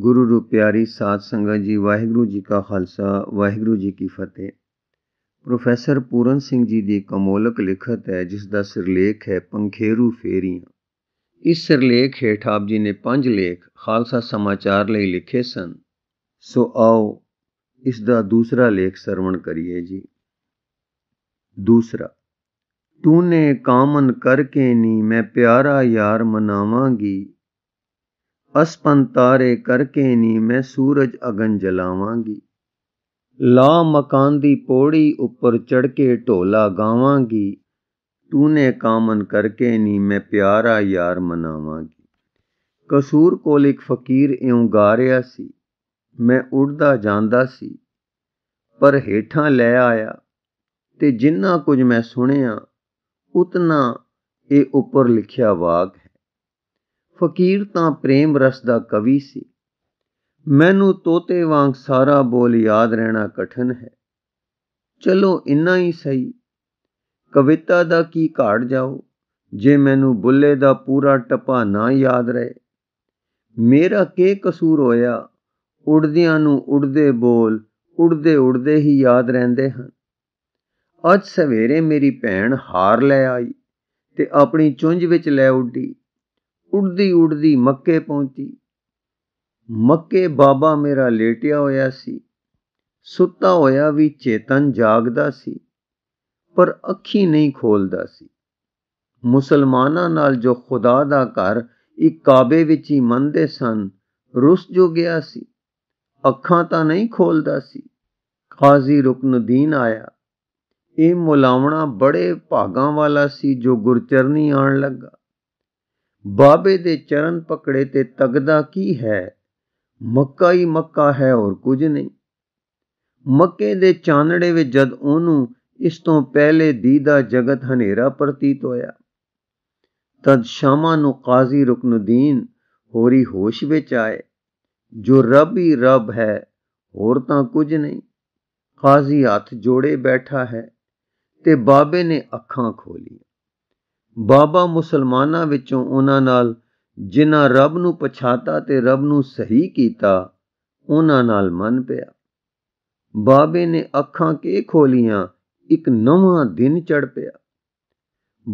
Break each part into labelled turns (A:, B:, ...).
A: ਗੁਰੂ ਰੂਪ ਪਿਆਰੀ ਸਾਧ ਸੰਗਤ ਜੀ ਵਾਹਿਗੁਰੂ ਜੀ ਕਾ ਖਾਲਸਾ ਵਾਹਿਗੁਰੂ ਜੀ ਕੀ ਫਤਿਹ ਪ੍ਰੋਫੈਸਰ ਪੂਰਨ ਸਿੰਘ ਜੀ ਦੀ ਕਮੋਲਕ ਲਿਖਤ ਹੈ ਜਿਸ ਦਾ ਸਿਰਲੇਖ ਹੈ ਪੰਖੇਰੂ ਫੇਰੀਆਂ ਇਸ ਸਿਰਲੇਖ ਹੇਠ ਆਪ ਜੀ ਨੇ ਪੰਜ ਲੇਖ ਖਾਲਸਾ ਸਮਾਚਾਰ ਲਈ ਲਿਖੇ ਸਨ ਸੋ ਆਓ ਇਸ ਦਾ ਦੂਸਰਾ ਲੇਖ ਸਰਵਣ ਕਰੀਏ ਜੀ ਦੂਸਰਾ ਤੂੰ ਨੇ ਕਾਮਨ ਕਰਕੇ ਨੀ ਮੈਂ ਪਿਆਰਾ ਯਾਰ ਮਨਾਵਾਂਗੀ ਅਸਪਨ ਤਾਰੇ ਕਰਕੇ ਨੀ ਮੈਂ ਸੂਰਜ ਅਗਨ ਜਲਾਵਾਂਗੀ ਲਾ ਮਕਾਨ ਦੀ ਪੌੜੀ ਉੱਪਰ ਚੜ ਕੇ ਢੋਲਾ ਗਾਵਾਂਗੀ ਤੂਨੇ ਕਾਮਨ ਕਰਕੇ ਨੀ ਮੈਂ ਪਿਆਰਾ ਯਾਰ ਮਨਾਵਾਂਗੀ ਕਸੂਰ ਕੋਲ ਇੱਕ ਫਕੀਰ ਇਉਂ ਗਾ ਰਿਹਾ ਸੀ ਮੈਂ ਉੱਡਦਾ ਜਾਂਦਾ ਸੀ ਪਰ ਹੇਠਾਂ ਲੈ ਆਇਆ ਤੇ ਜਿੰਨਾ ਕੁਝ ਮੈਂ ਸੁਣਿਆ ਉਤਨਾ ਇਹ ਉੱਪਰ ਲਿਖਿਆ ਵਾਕ ਫਕੀਰ ਤਾਂ ਪ੍ਰੇਮ ਰਸ ਦਾ ਕਵੀ ਸੀ ਮੈਨੂੰ ਤੋਤੇ ਵਾਂਗ ਸਾਰਾ ਬੋਲ ਯਾਦ ਰਹਿਣਾ ਕਠਨ ਹੈ ਚਲੋ ਇੰਨਾ ਹੀ ਸਹੀ ਕਵਿਤਾ ਦਾ ਕੀ ਘਾੜ ਜਾਓ ਜੇ ਮੈਨੂੰ ਬੁੱਲੇ ਦਾ ਪੂਰਾ ਟਪਾ ਨਾ ਯਾਦ ਰਹੇ ਮੇਰਾ ਕੀ ਕਸੂਰ ਹੋਇਆ ਉੜਦਿਆਂ ਨੂੰ ਉੜਦੇ ਬੋਲ ਉੜਦੇ ਉੜਦੇ ਹੀ ਯਾਦ ਰਹਿੰਦੇ ਹਨ ਅੱਜ ਸਵੇਰੇ ਮੇਰੀ ਭੈਣ ਹਾਰ ਲੈ ਆਈ ਤੇ ਆਪਣੀ ਚੁੰਝ ਵਿੱਚ ਲੈ ਉੱਡੀ ਉੱਡਦੀ ਉੱਡਦੀ ਮੱਕੇ ਪਹੁੰਚੀ ਮੱਕੇ ਬਾਬਾ ਮੇਰਾ ਲੇਟਿਆ ਹੋਇਆ ਸੀ ਸੁੱਤਾ ਹੋਇਆ ਵੀ ਚੇਤਨ ਜਾਗਦਾ ਸੀ ਪਰ ਅੱਖੀ ਨਹੀਂ ਖੋਲਦਾ ਸੀ ਮੁਸਲਮਾਨਾਂ ਨਾਲ ਜੋ ਖੁਦਾ ਦਾ ਘਰ ਇੱਕ ਕਾਬੇ ਵਿੱਚ ਹੀ ਮੰਨਦੇ ਸਨ ਰੁੱਸ ਜੋ ਗਿਆ ਸੀ ਅੱਖਾਂ ਤਾਂ ਨਹੀਂ ਖੋਲਦਾ ਸੀ ਕਾਜ਼ੀ ਰੁਕਨਦੀਨ ਆਇਆ ਇਹ ਮੁਲਾਵਣਾ ਬੜੇ ਭਾਗਾਂ ਵਾਲਾ ਸੀ ਜੋ ਗੁਰਚਰਨੀ ਆਣ ਲੱਗਾ ਬਾਬੇ ਦੇ ਚਰਨ ਪਕੜੇ ਤੇ ਤਗਦਾ ਕੀ ਹੈ ਮੱਕਾ ਹੀ ਮੱਕਾ ਹੈ ਹੋਰ ਕੁਝ ਨਹੀਂ ਮੱਕੇ ਦੇ ਚਾਨੜੇ ਵਿੱਚ ਜਦ ਉਹਨੂੰ ਇਸ ਤੋਂ ਪਹਿਲੇ ਦੀਦਾ ਜਗਤ ਹਨੇਰਾ ਪ੍ਰਤੀਤ ਹੋਇਆ ਤਦ ਸ਼ਾਮਾ ਨੂੰ ਕਾਜ਼ੀ ਰੁਕਨਉਦੀਨ ਹੋਰੀ ਹੋਸ਼ ਵਿੱਚ ਆਏ ਜੋ ਰੱਬ ਹੀ ਰੱਬ ਹੈ ਹੋਰ ਤਾਂ ਕੁਝ ਨਹੀਂ ਕਾਜ਼ੀ ਹੱਥ ਜੋੜੇ ਬੈਠਾ ਹੈ ਤੇ ਬਾਬੇ ਨੇ ਅੱਖਾਂ ਖੋਲੀਆਂ ਬਾਬਾ ਮੁਸਲਮਾਨਾਂ ਵਿੱਚੋਂ ਉਹਨਾਂ ਨਾਲ ਜਿਨ੍ਹਾਂ ਰੱਬ ਨੂੰ ਪਛਾਤਾ ਤੇ ਰੱਬ ਨੂੰ ਸਹੀ ਕੀਤਾ ਉਹਨਾਂ ਨਾਲ ਮਨ ਪਿਆ ਬਾਬੇ ਨੇ ਅੱਖਾਂ ਕੇ ਖੋਲੀਆਂ ਇੱਕ ਨਵਾਂ ਦਿਨ ਚੜ ਪਿਆ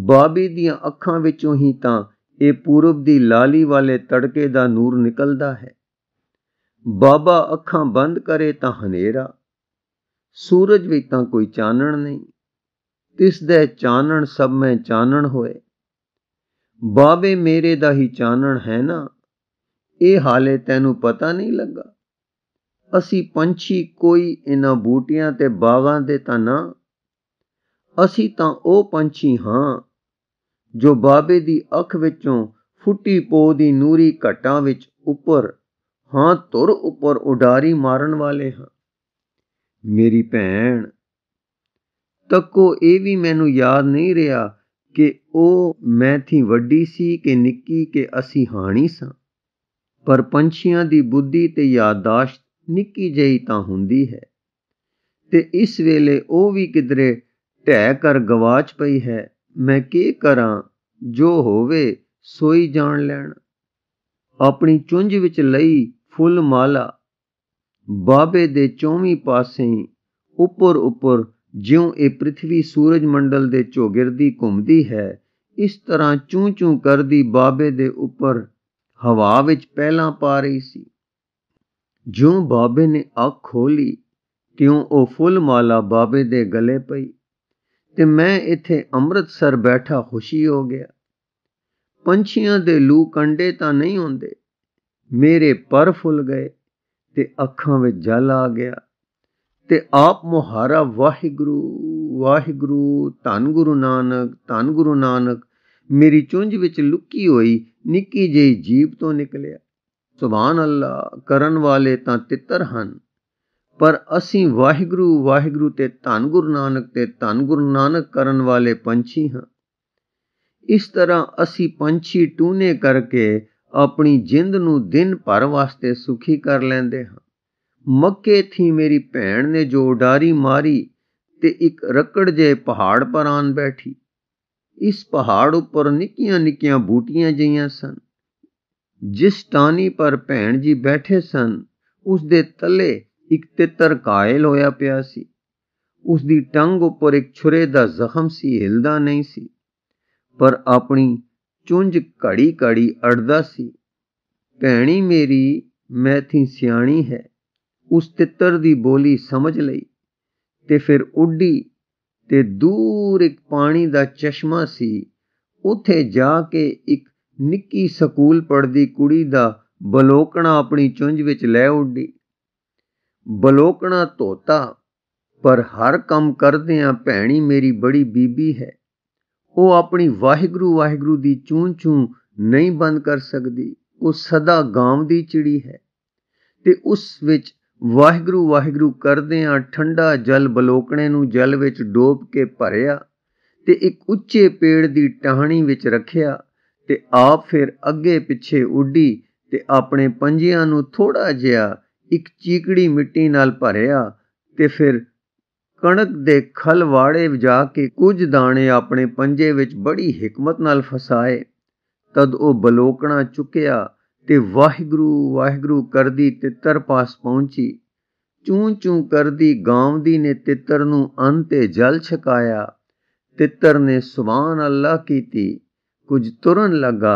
A: ਬਾਬੇ ਦੀਆਂ ਅੱਖਾਂ ਵਿੱਚੋਂ ਹੀ ਤਾਂ ਇਹ ਪੂਰਬ ਦੀ ਲਾਲੀ ਵਾਲੇ ਤੜਕੇ ਦਾ ਨੂਰ ਨਿਕਲਦਾ ਹੈ ਬਾਬਾ ਅੱਖਾਂ ਬੰਦ ਕਰੇ ਤਾਂ ਹਨੇਰਾ ਸੂਰਜ ਵੀ ਤਾਂ ਕੋਈ ਚਾਨਣ ਨਹੀਂ ਤਿਸ ਦੇ ਚਾਨਣ ਸਭ ਮੈਂ ਚਾਨਣ ਹੋਏ ਬਾਬੇ ਮੇਰੇ ਦਾ ਹੀ ਚਾਨਣ ਹੈ ਨਾ ਇਹ ਹਾਲੇ ਤੈਨੂੰ ਪਤਾ ਨਹੀਂ ਲੱਗਾ ਅਸੀਂ ਪੰਛੀ ਕੋਈ ਇਨ੍ਹਾਂ ਬੂਟੀਆਂ ਤੇ ਬਾਗਾਂ ਦੇ ਤਾਂ ਨਾ ਅਸੀਂ ਤਾਂ ਉਹ ਪੰਛੀ ਹਾਂ ਜੋ ਬਾਬੇ ਦੀ ਅੱਖ ਵਿੱਚੋਂ ਫੁੱਟੀ ਪੋ ਦੀ ਨੂਰੀ ਘਟਾਂ ਵਿੱਚ ਉੱਪਰ ਹਾਂ ਤੁਰ ਉੱਪਰ ਉਡਾਰੀ ਮਾਰਨ ਵਾਲੇ ਹਾਂ ਮੇਰੀ ਭੈਣ ਤੱਕੋ ਇਹ ਵੀ ਮੈਨੂੰ ਯਾਦ ਨਹੀਂ ਰਿਹਾ ਕਿ ਉਹ ਮੈਂ ਥੀ ਵੱਡੀ ਸੀ ਕਿ ਨਿੱਕੀ ਕਿ ਅਸੀਂ ਹਾਣੀ ਸਾਂ ਪਰ ਪੰਛੀਆਂ ਦੀ ਬੁੱਧੀ ਤੇ ਯਾਦਾਸ਼ਤ ਨਿੱਕੀ ਜਹੀ ਤਾਂ ਹੁੰਦੀ ਹੈ ਤੇ ਇਸ ਵੇਲੇ ਉਹ ਵੀ ਕਿਧਰੇ ਢਹਿ ਕਰ ਗਵਾਚ ਪਈ ਹੈ ਮੈਂ ਕੀ ਕਰਾਂ ਜੋ ਹੋਵੇ ਸੋਈ ਜਾਣ ਲੈਣ ਆਪਣੀ ਚੁੰਝ ਵਿੱਚ ਲਈ ਫੁੱਲ ਮਾਲਾ ਬਾਬੇ ਦੇ ਚੌਵੀਂ ਪਾਸੇ ਉੱਪਰ ਉੱਪਰ ਜਿਉਂ ਇਹ ਪ੍ਰithvi ਸੂਰਜ ਮੰਡਲ ਦੇ ਝੋਗਿਰਦੀ ਘੁੰਮਦੀ ਹੈ ਇਸ ਤਰ੍ਹਾਂ ਚੂੰ ਚੂੰ ਕਰਦੀ ਬਾਬੇ ਦੇ ਉੱਪਰ ਹਵਾ ਵਿੱਚ ਪਹਿਲਾਂ ਪਾ ਰਹੀ ਸੀ ਜਿਉਂ ਬਾਬੇ ਨੇ ਅੱਖ ਖੋਲੀ ਤਿਉਂ ਉਹ ਫੁੱਲ ਮਾਲਾ ਬਾਬੇ ਦੇ ਗਲੇ ਪਈ ਤੇ ਮੈਂ ਇੱਥੇ ਅੰਮ੍ਰਿਤਸਰ ਬੈਠਾ ਖੁਸ਼ੀ ਹੋ ਗਿਆ ਪੰਛੀਆਂ ਦੇ ਲੂ ਕੰਡੇ ਤਾਂ ਨਹੀਂ ਹੁੰਦੇ ਮੇਰੇ ਪਰ ਫੁੱਲ ਗਏ ਤੇ ਅੱਖਾਂ ਵਿੱਚ ਜਲ ਆ ਗਿਆ ਤੇ ਆਪ ਮੁਹਾਰਾ ਵਾਹਿਗੁਰੂ ਵਾਹਿਗੁਰੂ ਧੰਨ ਗੁਰੂ ਨਾਨਕ ਧੰਨ ਗੁਰੂ ਨਾਨਕ ਮੇਰੀ ਚੁੰਝ ਵਿੱਚ ਲੁਕੀ ਹੋਈ ਨਿੱਕੀ ਜਿਹੀ ਜੀਬ ਤੋਂ ਨਿਕਲਿਆ ਸੁਭਾਨ ਅੱਲਾ ਕਰਨ ਵਾਲੇ ਤਾਂ ਤਿੱਤਰ ਹਨ ਪਰ ਅਸੀਂ ਵਾਹਿਗੁਰੂ ਵਾਹਿਗੁਰੂ ਤੇ ਧੰਨ ਗੁਰੂ ਨਾਨਕ ਤੇ ਧੰਨ ਗੁਰੂ ਨਾਨਕ ਕਰਨ ਵਾਲੇ ਪੰਛੀ ਹਾਂ ਇਸ ਤਰ੍ਹਾਂ ਅਸੀਂ ਪੰਛੀ ਟੂਨੇ ਕਰਕੇ ਆਪਣੀ ਜਿੰਦ ਨੂੰ ਦਿਨ ਭਰ ਵਾਸਤੇ ਸੁਖੀ ਕਰ ਲੈਂਦੇ ਹਾਂ ਮੱਕੇ ਥੀ ਮੇਰੀ ਭੈਣ ਨੇ ਜੋ ਡਾਰੀ ਮਾਰੀ ਤੇ ਇੱਕ ਰਕੜ ਜੇ ਪਹਾੜ ਪਰ ਆਨ ਬੈਠੀ ਇਸ ਪਹਾੜ ਉੱਪਰ ਨਿੱਕੀਆਂ ਨਿੱਕੀਆਂ ਬੂਟੀਆਂ ਜਈਆਂ ਸਨ ਜਿਸ ਟਾਨੀ ਪਰ ਭੈਣ ਜੀ ਬੈਠੇ ਸਨ ਉਸ ਦੇ ਤਲੇ ਇੱਕ ਤਿੱਤਰ ਕਾਇਲ ਹੋਇਆ ਪਿਆ ਸੀ ਉਸ ਦੀ ਟੰਗ ਉੱਪਰ ਇੱਕ ਛੁਰੇ ਦਾ ਜ਼ਖਮ ਸੀ ਹਿਲਦਾ ਨਹੀਂ ਸੀ ਪਰ ਆਪਣੀ ਚੁੰਝ ਘੜੀ ਘੜੀ ਅੜਦਾ ਸੀ ਭੈਣੀ ਮੇਰੀ ਮੈਥੀ ਸਿਆਣੀ ਹੈ ਉਸ ਤਿੱਤਰ ਦੀ ਬੋਲੀ ਸਮਝ ਲਈ ਤੇ ਫਿਰ ਉੱਡੀ ਤੇ ਦੂਰ ਇੱਕ ਪਾਣੀ ਦਾ ਚਸ਼ਮਾ ਸੀ ਉੱਥੇ ਜਾ ਕੇ ਇੱਕ ਨਿੱਕੀ ਸਕੂਲ ਪੜਦੀ ਕੁੜੀ ਦਾ ਬਲੋਕਣਾ ਆਪਣੀ ਚੁੰਝ ਵਿੱਚ ਲੈ ਉੱਡੀ ਬਲੋਕਣਾ ਤੋਤਾ ਪਰ ਹਰ ਕੰਮ ਕਰਦੇ ਆ ਭੈਣੀ ਮੇਰੀ ਬੜੀ ਬੀਬੀ ਹੈ ਉਹ ਆਪਣੀ ਵਾਹਿਗੁਰੂ ਵਾਹਿਗੁਰੂ ਦੀ ਚੂੰ ਚੂੰ ਨਹੀਂ ਬੰਦ ਕਰ ਸਕਦੀ ਉਹ ਸਦਾ ਗਾਮ ਦੀ ਚਿੜੀ ਹੈ ਤੇ ਉਸ ਵਿੱਚ ਵਾਹਿਗੁਰੂ ਵਾਹਿਗੁਰੂ ਕਰਦੇ ਆ ਠੰਡਾ ਜਲ ਬਲੋਕਣੇ ਨੂੰ ਜਲ ਵਿੱਚ ਡੋਬ ਕੇ ਭਰਿਆ ਤੇ ਇੱਕ ਉੱਚੇ ਪੇੜ ਦੀ ਟਾਹਣੀ ਵਿੱਚ ਰੱਖਿਆ ਤੇ ਆਪ ਫਿਰ ਅੱਗੇ ਪਿੱਛੇ ਉੱਡੀ ਤੇ ਆਪਣੇ ਪੰਜਿਆਂ ਨੂੰ ਥੋੜਾ ਜਿਹਾ ਇੱਕ ਚੀਕੜੀ ਮਿੱਟੀ ਨਾਲ ਭਰਿਆ ਤੇ ਫਿਰ ਕਣਕ ਦੇ ਖਲ ਵਾੜੇ ਵਜਾ ਕੇ ਕੁਝ ਦਾਣੇ ਆਪਣੇ ਪੰਜੇ ਵਿੱਚ ਬੜੀ ਹਕਮਤ ਨਾਲ ਫਸਾਏ ਤਦ ਉਹ ਬਲੋਕਣਾ ਚੁੱਕਿਆ ਤੇ ਵਾਹਿਗੁਰੂ ਵਾਹਿਗੁਰੂ ਕਰਦੀ ਤਿੱਤਰ ਪਾਸ ਪਹੁੰਚੀ ਚੂੰ ਚੂੰ ਕਰਦੀ ਗਾਉਂਦੀ ਨੇ ਤਿੱਤਰ ਨੂੰ ਅੰਤੇ ਜਲ ਛਕਾਇਆ ਤਿੱਤਰ ਨੇ ਸੁਬਾਨ ਅੱਲਾ ਕੀਤੀ ਕੁਝ ਤੁਰਨ ਲੱਗਾ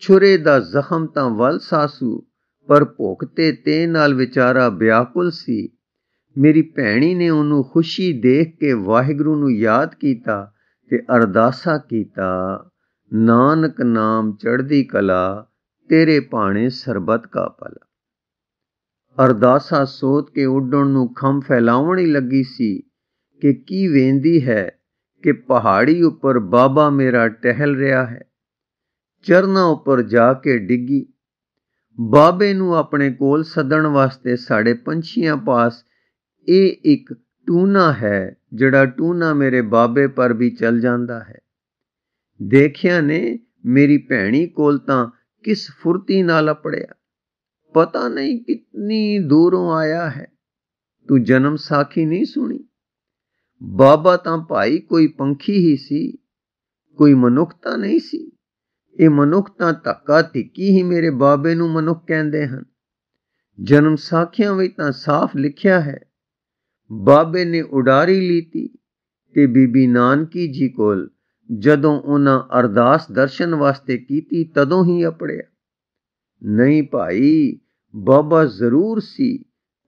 A: ਛੁਰੇ ਦਾ ਜ਼ਖਮ ਤਾਂ ਵਲ ਸਾਸੂ ਪਰ ਭੁੱਖ ਤੇ ਤੇ ਨਾਲ ਵਿਚਾਰਾ ਬਿਆਕੁਲ ਸੀ ਮੇਰੀ ਭੈਣੀ ਨੇ ਉਹਨੂੰ ਖੁਸ਼ੀ ਦੇਖ ਕੇ ਵਾਹਿਗੁਰੂ ਨੂੰ ਯਾਦ ਕੀਤਾ ਤੇ ਅਰਦਾਸਾ ਕੀਤਾ ਨਾਨਕ ਨਾਮ ਚੜ੍ਹਦੀ ਕਲਾ ਤੇਰੇ ਭਾਣੇ ਸਰਬਤ ਕਾ ਪਲ ਅਰਦਾਸਾ ਸੋਤ ਕੇ ਉੱਡਣ ਨੂੰ ਖੰਮ ਫੈਲਾਉਣ ਹੀ ਲੱਗੀ ਸੀ ਕਿ ਕੀ ਵੇਂਦੀ ਹੈ ਕਿ ਪਹਾੜੀ ਉੱਪਰ ਬਾਬਾ ਮੇਰਾ ਟਹਿਲ ਰਿਹਾ ਹੈ ਚਰਨਾਂ ਉੱਪਰ ਜਾ ਕੇ ਡਿੱਗੀ ਬਾਬੇ ਨੂੰ ਆਪਣੇ ਕੋਲ ਸੱਦਣ ਵਾਸਤੇ ਸਾਡੇ ਪੰਛੀਆਂ ਪਾਸ ਇਹ ਇੱਕ ਟੂਨਾ ਹੈ ਜਿਹੜਾ ਟੂਨਾ ਮੇਰੇ ਬਾਬੇ ਪਰ ਵੀ ਚੱਲ ਜਾਂਦਾ ਹੈ ਦੇਖਿਆ ਨੇ ਮੇਰੀ ਭੈਣੀ ਕੋਲ ਤਾਂ ਕਿਸ ਫੁਰਤੀ ਨਾਲ अपड़िया ਪਤਾ ਨਹੀਂ ਕਿੰਨੀ ਦੂਰੋਂ ਆਇਆ ਹੈ ਤੂੰ ਜਨਮ ਸਾਖੀ ਨਹੀਂ ਸੁਣੀ ਬਾਬਾ ਤਾਂ ਭਾਈ ਕੋਈ ਪੰਖੀ ਹੀ ਸੀ ਕੋਈ ਮਨੁੱਖਤਾ ਨਹੀਂ ਸੀ ਇਹ ਮਨੁੱਖਤਾ ਤੱਕਾ ਧਿੱਕੀ ਹੀ ਮੇਰੇ ਬਾਬੇ ਨੂੰ ਮਨੁੱਖ ਕਹਿੰਦੇ ਹਨ ਜਨਮ ਸਾਖੀਆਂ ਵਿੱਚ ਤਾਂ ਸਾਫ਼ ਲਿਖਿਆ ਹੈ ਬਾਬੇ ਨੇ ਉਡਾਰੀ ਲੀਤੀ ਤੇ ਬੀਬੀ ਨਾਨਕੀ ਜੀ ਕੋਲ ਜਦੋਂ ਉਹਨਾਂ ਅਰਦਾਸ ਦਰਸ਼ਨ ਵਾਸਤੇ ਕੀਤੀ ਤਦੋਂ ਹੀ ਅਪੜਿਆ ਨਹੀਂ ਭਾਈ ਬਾਬਾ ਜ਼ਰੂਰ ਸੀ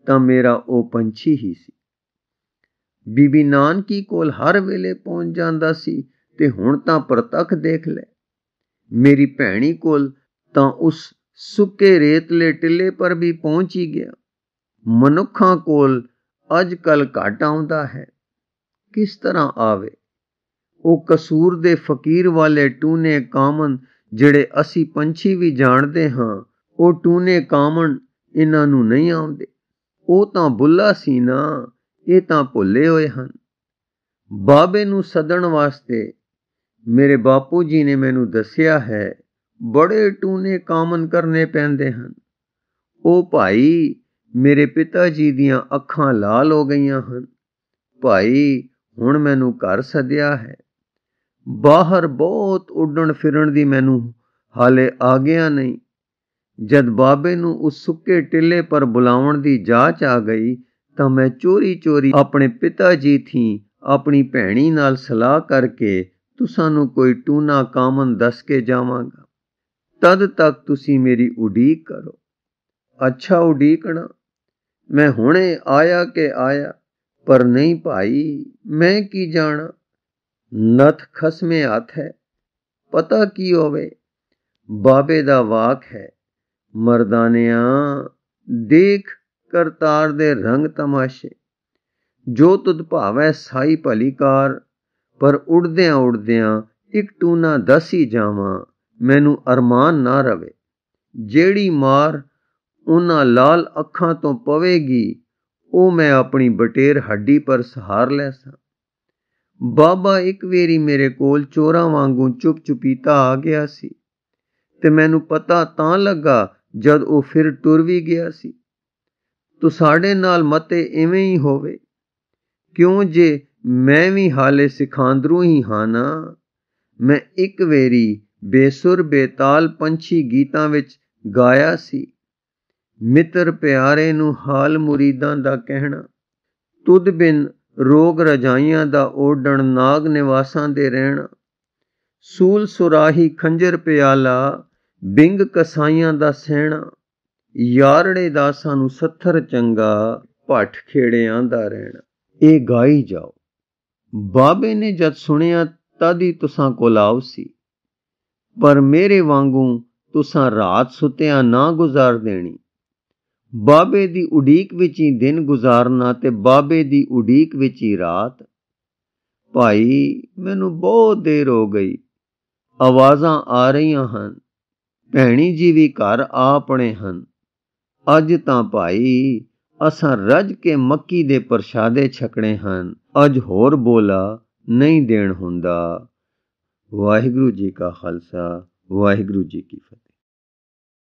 A: ਤਾਂ ਮੇਰਾ ਉਹ ਪੰਛੀ ਹੀ ਸੀ ਬੀਬੀ ਨਾਨਕੀ ਕੋਲ ਹਰ ਵੇਲੇ ਪਹੁੰਚ ਜਾਂਦਾ ਸੀ ਤੇ ਹੁਣ ਤਾਂ ਪ੍ਰਤੱਖ ਦੇਖ ਲੈ ਮੇਰੀ ਭੈਣੀ ਕੋਲ ਤਾਂ ਉਸ ਸੁੱਕੇ ਰੇਤਲੇ ਟਿੱਲੇ ਪਰ ਵੀ ਪਹੁੰਚ ਹੀ ਗਿਆ ਮਨੁੱਖਾਂ ਕੋਲ ਅੱਜ ਕੱਲ ਘਾਟਾ ਆਉਂਦਾ ਹੈ ਕਿਸ ਤਰ੍ਹਾਂ ਆਵੇ ਉਹ ਕਸੂਰ ਦੇ ਫਕੀਰ ਵਾਲੇ ਟੂਨੇ ਕਾਮਨ ਜਿਹੜੇ ਅਸੀਂ ਪੰਛੀ ਵੀ ਜਾਣਦੇ ਹਾਂ ਉਹ ਟੂਨੇ ਕਾਮਨ ਇਹਨਾਂ ਨੂੰ ਨਹੀਂ ਆਉਂਦੇ ਉਹ ਤਾਂ ਬੁੱਲਾ ਸੀ ਨਾ ਇਹ ਤਾਂ ਭੁੱਲੇ ਹੋਏ ਹਨ ਬਾਬੇ ਨੂੰ ਸਦਣ ਵਾਸਤੇ ਮੇਰੇ ਬਾਪੂ ਜੀ ਨੇ ਮੈਨੂੰ ਦੱਸਿਆ ਹੈ ਬੜੇ ਟੂਨੇ ਕਾਮਨ ਕਰਨੇ ਪੈਂਦੇ ਹਨ ਉਹ ਭਾਈ ਮੇਰੇ ਪਿਤਾ ਜੀ ਦੀਆਂ ਅੱਖਾਂ ਲਾਲ ਹੋ ਗਈਆਂ ਹਨ ਭਾਈ ਹੁਣ ਮੈਨੂੰ ਘਰ ਸੱਦਿਆ ਹੈ ਬਾਹਰ ਬਹੁਤ ਉੱਡਣ ਫਿਰਨ ਦੀ ਮੈਨੂੰ ਹਾਲੇ ਆ ਗਿਆ ਨਹੀਂ ਜਦ ਬਾਬੇ ਨੂੰ ਉਸ ਸੁੱਕੇ ਟਿੱਲੇ ਪਰ ਬੁਲਾਉਣ ਦੀ ਜਾਚ ਆ ਗਈ ਤਾਂ ਮੈਂ ਚੋਰੀ-ਚੋਰੀ ਆਪਣੇ ਪਿਤਾ ਜੀ ਥੀ ਆਪਣੀ ਭੈਣੀ ਨਾਲ ਸਲਾਹ ਕਰਕੇ ਤੁਸਾਂ ਨੂੰ ਕੋਈ ਟੂਨਾ ਕਾਮਨ ਦੱਸ ਕੇ ਜਾਵਾਂਗਾ ਤਦ ਤੱਕ ਤੁਸੀਂ ਮੇਰੀ ਉਡੀਕ ਕਰੋ ਅੱਛਾ ਉਡੀਕਣਾ ਮੈਂ ਹੁਣੇ ਆਇਆ ਕਿ ਆਇਆ ਪਰ ਨਹੀਂ ਭਾਈ ਮੈਂ ਕੀ ਜਾਣਾ ਨਥ ਖਸਮੇ ਹੱਥ ਹੈ ਪਤਾ ਕੀ ਹੋਵੇ ਬਾਬੇ ਦਾ ਵਾਕ ਹੈ ਮਰਦਾਨਿਆਂ ਦੇਖ ਕਰਤਾਰ ਦੇ ਰੰਗ ਤਮਾਸ਼ੇ ਜੋ ਤੁਧ ਭਾਵੈ ਸਾਈ ਭਲੀ ਕਾਰ ਪਰ ਉੜਦਿਆਂ ਉੜਦਿਆਂ ਇੱਕ ਟੂਨਾ ਦਸੀ ਜਾਵਾਂ ਮੈਨੂੰ ਅਰਮਾਨ ਨਾ ਰਵੇ ਜਿਹੜੀ ਮਾਰ ਉਹਨਾਂ ਲਾਲ ਅੱਖਾਂ ਤੋਂ ਪਵੇਗੀ ਉਹ ਮੈਂ ਆਪਣੀ ਬਟੇਰ ਹੱਡੀ ਪਰ ਸਹਾਰ ਲੈਸਾਂ ਬਾਬਾ ਇੱਕ ਵੇਰੀ ਮੇਰੇ ਕੋਲ ਚੋਰਾ ਵਾਂਗੂ ਚੁੱਪ ਚੁਪੀਤਾ ਆ ਗਿਆ ਸੀ ਤੇ ਮੈਨੂੰ ਪਤਾ ਤਾਂ ਲੱਗਾ ਜਦ ਉਹ ਫਿਰ ਟੁਰ ਵੀ ਗਿਆ ਸੀ ਤੋ ਸਾਡੇ ਨਾਲ ਮਤੇ ਇਵੇਂ ਹੀ ਹੋਵੇ ਕਿਉਂ ਜੇ ਮੈਂ ਵੀ ਹਾਲੇ ਸਿਖਾਂਦਰੂ ਹੀ ਹਾਂ ਨਾ ਮੈਂ ਇੱਕ ਵੇਰੀ ਬੇਸੁਰ ਬੇਤਾਲ ਪੰਛੀ ਗੀਤਾਂ ਵਿੱਚ ਗਾਇਆ ਸੀ ਮਿੱਤਰ ਪਿਆਰੇ ਨੂੰ ਹਾਲ ਮੁਰੀਦਾਂ ਦਾ ਕਹਿਣਾ ਤੁਧ ਬਿਨ ਰੋਗ ਰਜਾਈਆਂ ਦਾ ਓਡਣ ਨਾਗ ਨਿਵਾਸਾਂ ਦੇ ਰਹਿਣ ਸੂਲ ਸੁਰਾਹੀ ਖੰਜਰ ਪਿਆਲਾ ਬਿੰਗ ਕਸਾਈਆਂ ਦਾ ਸਹਿਣਾ ਯਾਰੜੇ ਦਾਸਾਂ ਨੂੰ ਸੱਥਰ ਚੰਗਾ ਭੱਠ ਖੇੜਿਆਂ ਦਾ ਰਹਿਣ ਇਹ ਗਾਈ ਜਾਓ ਬਾਬੇ ਨੇ ਜਦ ਸੁਣਿਆ ਹੀ ਤੁਸਾਂ ਕੋਲ ਆਉ ਸੀ ਪਰ ਮੇਰੇ ਵਾਂਗੂ ਤੁਸਾਂ ਰਾਤ ਸੁਤਿਆਂ ਨਾ ਗੁਜ਼ਾਰ ਦੇਣੀ ਬਾਬੇ ਦੀ ਉਡੀਕ ਵਿੱਚ ਹੀ ਦਿਨ ਗੁਜ਼ਾਰਨਾ ਤੇ ਬਾਬੇ ਦੀ ਉਡੀਕ ਵਿੱਚ ਹੀ ਰਾਤ ਭਾਈ ਮੈਨੂੰ ਬਹੁਤ ਦੇਰ ਹੋ ਗਈ ਆਵਾਜ਼ਾਂ ਆ ਰਹੀਆਂ ਹਨ ਭੈਣੀ ਜੀ ਵੀ ਘਰ ਆਪਣੇ ਹਨ ਅੱਜ ਤਾਂ ਭਾਈ ਅਸਾਂ ਰੱਜ ਕੇ ਮੱਕੀ ਦੇ ਪ੍ਰਸ਼ਾਦੇ ਛਕਣੇ ਹਨ ਅੱਜ ਹੋਰ ਬੋਲਾ ਨਹੀਂ ਦੇਣ ਹੁੰਦਾ ਵਾਹਿਗੁਰੂ ਜੀ ਕਾ ਖਾਲਸਾ ਵਾਹਿਗੁਰੂ ਜੀ ਕੀ ਫਤਿਹ